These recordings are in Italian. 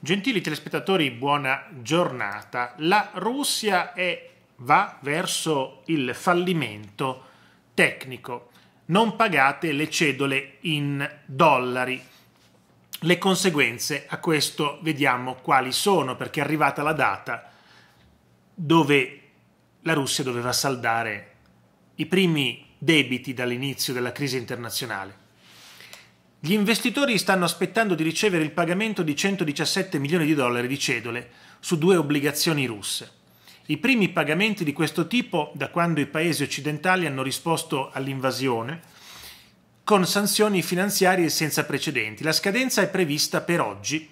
Gentili telespettatori, buona giornata. La Russia è, va verso il fallimento tecnico. Non pagate le cedole in dollari. Le conseguenze a questo vediamo quali sono, perché è arrivata la data dove la Russia doveva saldare i primi debiti dall'inizio della crisi internazionale. Gli investitori stanno aspettando di ricevere il pagamento di 117 milioni di dollari di cedole su due obbligazioni russe. I primi pagamenti di questo tipo da quando i paesi occidentali hanno risposto all'invasione con sanzioni finanziarie senza precedenti. La scadenza è prevista per oggi,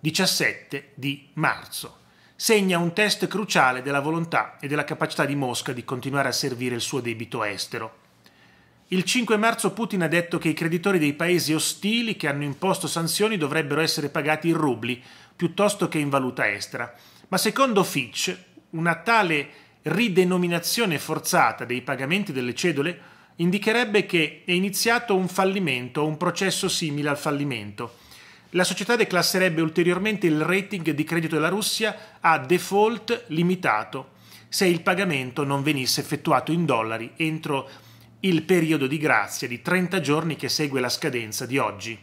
17 di marzo. Segna un test cruciale della volontà e della capacità di Mosca di continuare a servire il suo debito estero. Il 5 marzo Putin ha detto che i creditori dei paesi ostili che hanno imposto sanzioni dovrebbero essere pagati in rubli piuttosto che in valuta estera. Ma secondo Fitch, una tale ridenominazione forzata dei pagamenti delle cedole indicherebbe che è iniziato un fallimento o un processo simile al fallimento. La società declasserebbe ulteriormente il rating di credito della Russia a default limitato se il pagamento non venisse effettuato in dollari entro il periodo di grazia di 30 giorni che segue la scadenza di oggi.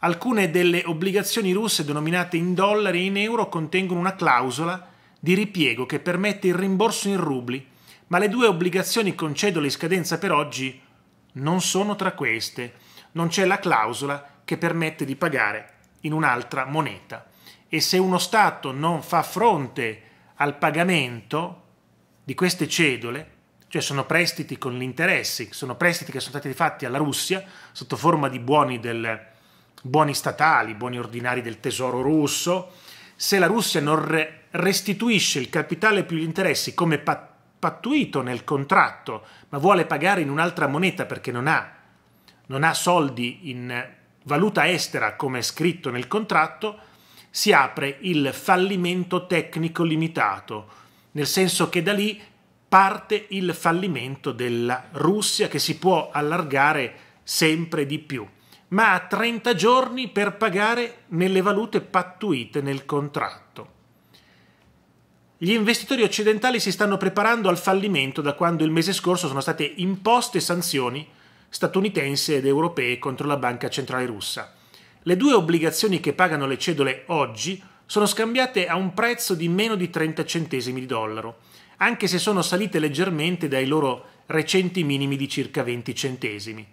Alcune delle obbligazioni russe denominate in dollari e in euro contengono una clausola di ripiego che permette il rimborso in rubli, ma le due obbligazioni con cedole in scadenza per oggi non sono tra queste. Non c'è la clausola che permette di pagare in un'altra moneta. E se uno Stato non fa fronte al pagamento di queste cedole, cioè sono prestiti con gli interessi, sono prestiti che sono stati fatti alla Russia sotto forma di buoni, del, buoni statali, buoni ordinari del tesoro russo. Se la Russia non restituisce il capitale più gli interessi come pat pattuito nel contratto, ma vuole pagare in un'altra moneta perché non ha, non ha soldi in valuta estera come è scritto nel contratto, si apre il fallimento tecnico limitato, nel senso che da lì parte il fallimento della Russia che si può allargare sempre di più, ma ha 30 giorni per pagare nelle valute pattuite nel contratto. Gli investitori occidentali si stanno preparando al fallimento da quando il mese scorso sono state imposte sanzioni statunitensi ed europee contro la banca centrale russa. Le due obbligazioni che pagano le cedole oggi sono scambiate a un prezzo di meno di 30 centesimi di dollaro anche se sono salite leggermente dai loro recenti minimi di circa 20 centesimi.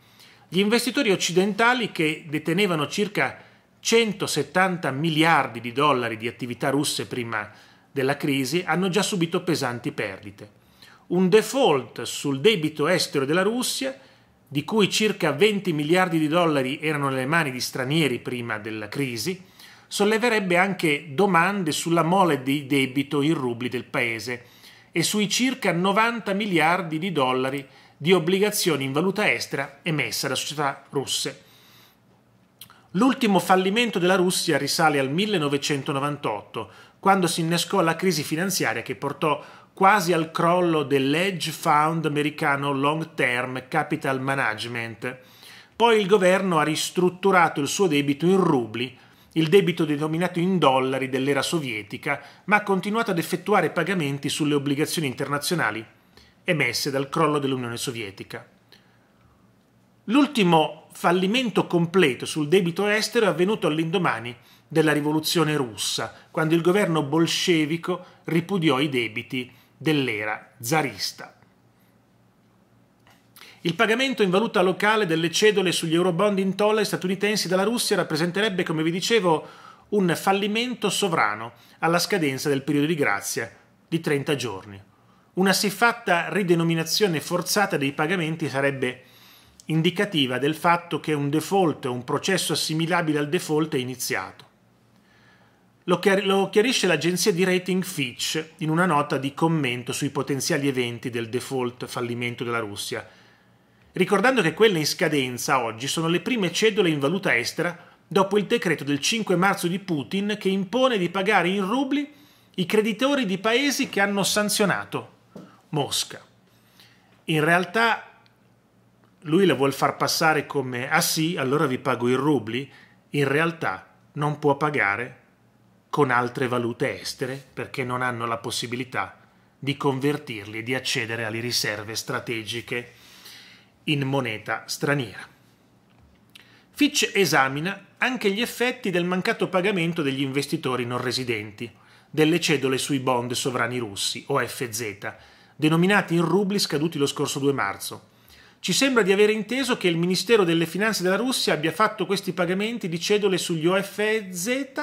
Gli investitori occidentali che detenevano circa 170 miliardi di dollari di attività russe prima della crisi hanno già subito pesanti perdite. Un default sul debito estero della Russia, di cui circa 20 miliardi di dollari erano nelle mani di stranieri prima della crisi, solleverebbe anche domande sulla mole di debito in rubli del paese, e sui circa 90 miliardi di dollari di obbligazioni in valuta estera emesse da società russe. L'ultimo fallimento della Russia risale al 1998, quando si innescò la crisi finanziaria che portò quasi al crollo dell'edge fund americano Long Term Capital Management. Poi il governo ha ristrutturato il suo debito in rubli il debito denominato in dollari dell'era sovietica, ma ha continuato ad effettuare pagamenti sulle obbligazioni internazionali emesse dal crollo dell'Unione Sovietica. L'ultimo fallimento completo sul debito estero è avvenuto all'indomani della rivoluzione russa, quando il governo bolscevico ripudiò i debiti dell'era zarista. Il pagamento in valuta locale delle cedole sugli eurobond in tolle statunitensi dalla Russia rappresenterebbe, come vi dicevo, un fallimento sovrano alla scadenza del periodo di grazia di 30 giorni. Una siffatta ridenominazione forzata dei pagamenti sarebbe indicativa del fatto che un default o un processo assimilabile al default è iniziato. Lo, chiarisce l'agenzia di rating Fitch in una nota di commento sui potenziali eventi del default fallimento della Russia, ricordando che quelle in scadenza oggi sono le prime cedole in valuta estera dopo il decreto del 5 marzo di Putin che impone di pagare in rubli i creditori di paesi che hanno sanzionato Mosca. In realtà lui la vuol far passare come ah sì, allora vi pago in rubli, in realtà non può pagare con altre valute estere perché non hanno la possibilità di convertirli e di accedere alle riserve strategiche in moneta straniera. Fitch esamina anche gli effetti del mancato pagamento degli investitori non residenti, delle cedole sui bond sovrani russi, OFZ, denominati in rubli scaduti lo scorso 2 marzo. Ci sembra di aver inteso che il Ministero delle Finanze della Russia abbia fatto questi pagamenti di cedole sugli OFZ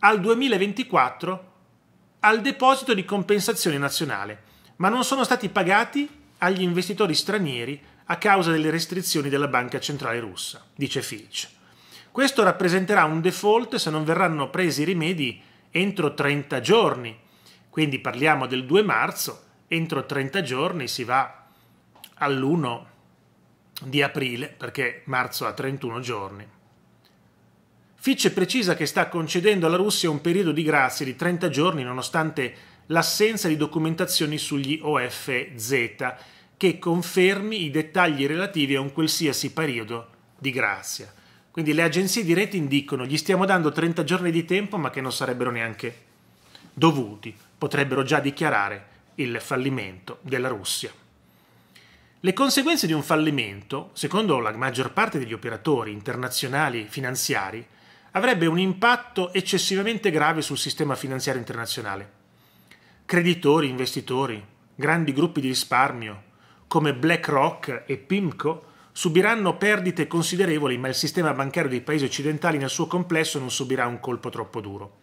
al 2024 al deposito di compensazione nazionale, ma non sono stati pagati agli investitori stranieri a causa delle restrizioni della Banca Centrale Russa, dice Fitch. Questo rappresenterà un default se non verranno presi rimedi entro 30 giorni, quindi parliamo del 2 marzo, entro 30 giorni si va all'1 di aprile, perché marzo ha 31 giorni. Fitch precisa che sta concedendo alla Russia un periodo di grazia di 30 giorni nonostante l'assenza di documentazioni sugli OFZ, che confermi i dettagli relativi a un qualsiasi periodo di grazia. Quindi le agenzie di rating dicono gli stiamo dando 30 giorni di tempo ma che non sarebbero neanche dovuti, potrebbero già dichiarare il fallimento della Russia. Le conseguenze di un fallimento, secondo la maggior parte degli operatori internazionali finanziari, avrebbe un impatto eccessivamente grave sul sistema finanziario internazionale. Creditori, investitori, grandi gruppi di risparmio, come BlackRock e PIMCO subiranno perdite considerevoli, ma il sistema bancario dei paesi occidentali nel suo complesso non subirà un colpo troppo duro.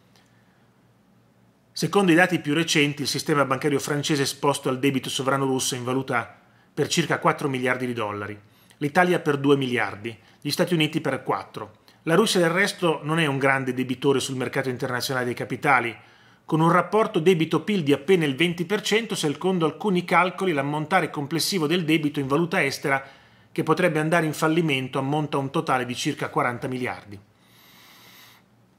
Secondo i dati più recenti, il sistema bancario francese è esposto al debito sovrano russo in valuta per circa 4 miliardi di dollari, l'Italia per 2 miliardi, gli Stati Uniti per 4. La Russia del resto non è un grande debitore sul mercato internazionale dei capitali, con un rapporto debito-PIL di appena il 20% secondo alcuni calcoli l'ammontare complessivo del debito in valuta estera che potrebbe andare in fallimento ammonta a un totale di circa 40 miliardi.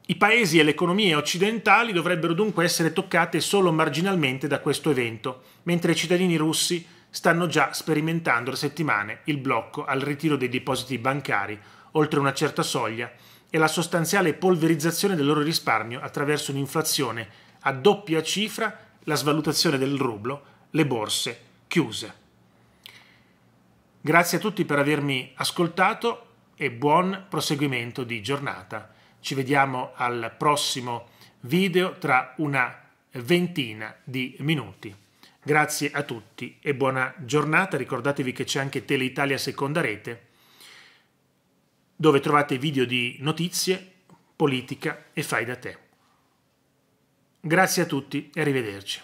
I paesi e le economie occidentali dovrebbero dunque essere toccate solo marginalmente da questo evento, mentre i cittadini russi stanno già sperimentando da settimane il blocco al ritiro dei depositi bancari oltre una certa soglia e la sostanziale polverizzazione del loro risparmio attraverso un'inflazione a doppia cifra la svalutazione del rublo, le borse chiuse. Grazie a tutti per avermi ascoltato e buon proseguimento di giornata. Ci vediamo al prossimo video tra una ventina di minuti. Grazie a tutti e buona giornata. Ricordatevi che c'è anche Teleitalia Seconda Rete dove trovate video di notizie, politica e fai da te. Grazie a tutti e arrivederci.